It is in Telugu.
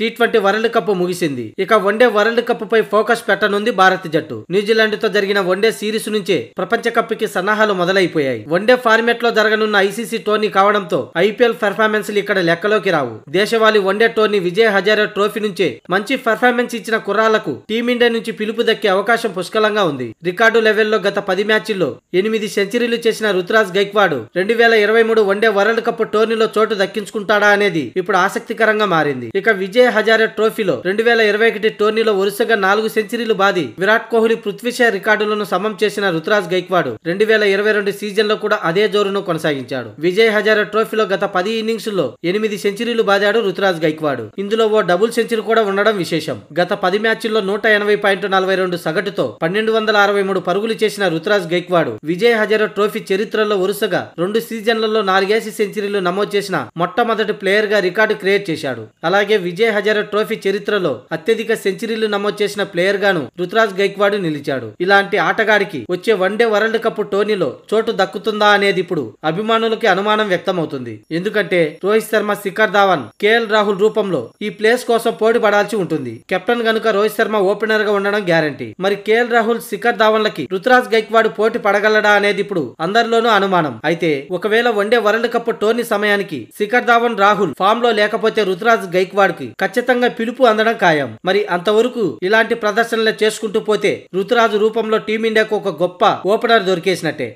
టీ ట్వంటీ వరల్డ్ కప్ ముగిసింది ఇక వన్డే వరల్డ్ కప్ పై ఫోకస్ పెట్టనుంది భారత జట్టు న్యూజిలాండ్ తో జరిగిన వన్డే సిరీస్ నుంచే ప్రపంచ కప్ కి సన్నాహాలు మొదలైపోయాయి వన్డే ఫార్మేట్ లో జరగనున్న ఐసీసీ టోర్నీ కావడంతో ఐపీఎల్ పర్ఫార్మెన్స్ ఇక్కడ లెక్కలోకి రావు దేశవాళీ one day tourney Vijay Hazare trophy నుంచే మంచి పెర్ఫార్మెన్స్ ఇచ్చిన కుర్రాలకు టీమిండియా నుంచి పిలుపు దక్కే అవకాశం పుష్కలంగా ఉంది రికార్డు లెవెల్లో గత పది మ్యాచ్ల్లో ఎనిమిది సెంచరీలు చేసిన రుతురాజ్ గైక్వాడ్ రెండు వేల ఇరవై మూడు వన్డే వరల్డ్ కప్ టోర్నీలో చోటు దక్కించుకుంటాడా అనేది ఇప్పుడు ఆసక్తికరంగా మారింది ఇక విజయ్ విజయ్ హజారే ట్రోఫీలో రెండు వేల ఇరవై ఒకటి టోర్నీలో వరుసగా నాలుగు సెంచరీలు బాది విరాట్ కోహ్లీ పృథ్వీషా రికార్డులను సమం చేసిన రుతురాజ్ గైక్వాడు రెండు వేల ఇరవై రెండు సీజన్ లో కూడా అదే జోరును కొనసాగించాడు విజయ్ హజారే ట్రోఫీలో గత పది ఇన్నింగ్స్ లో ఎనిమిది సెంచరీలు బాదాడు రుతురాజ్ గైక్వాడు ఇందులో ఓ డబుల్ సెంచరీ కూడా ఉండడం విశేషం గత పది మ్యాచ్ల్లో నూట ఎనభై పాయింట్ నలభై రెండు సగటుతో పన్నెండు వందల అరవై మూడు పరుగులు చేసిన రుతురాజ్ గైక్వాడు విజయ్ హజారే ట్రోఫీ చరిత్రలో వరుసగా రెండు సీజన్లలో నాలుగేసి సెంచరీలు నమోదు చేసిన మొట్టమొదటి ప్లేయర్ గా రికార్డు క్రియేట్ చేశాడు అలాగే విజయ్ హజార ట్రోఫీ చరిత్రలో అత్యధిక సెంచరీలు నమోదు చేసిన ప్లేయర్ గాను రుతురాజ్ గైక్వాడ్ నిలిచాడు ఇలాంటి ఆటగాడికి వచ్చే వన్డే వరల్డ్ కప్ టోర్నీలో చోటు దక్కుతుందా అనేది ఇప్పుడు అభిమానులకి అనుమానం వ్యక్తమవుతుంది ఎందుకంటే రోహిత్ శర్మ శిఖర్ ధావన్ కేఎల్ రాహుల్ రూపంలో ఈ ప్లేస్ కోసం పోటీ పడాల్సి ఉంటుంది కెప్టెన్ గనుక రోహిత్ శర్మ ఓపెనర్ గా ఉండడం గ్యారంటీ మరి కేఎల్ రాహుల్ శిఖర్ ధావన్లకి రుతురాజ్ గైక్వాడ్ పోటీ పడగలడా అనేది ఇప్పుడు అందరిలోనూ అనుమానం అయితే ఒకవేళ వన్డే వరల్డ్ కప్ టోర్నీ సమయానికి శిఖర్ ధావన్ రాహుల్ ఫామ్ లో లేకపోతే రుతురాజ్ గైక్వాడ్ కి ఖచ్చితంగా పిలుపు అందడం ఖాయం మరి అంతవరకు ఇలాంటి ప్రదర్శనలు చేసుకుంటూ పోతే ఋతురాజు రూపంలో టీమిండియాకు ఒక గొప్ప ఓపెనర్ దొరికేసినట్టే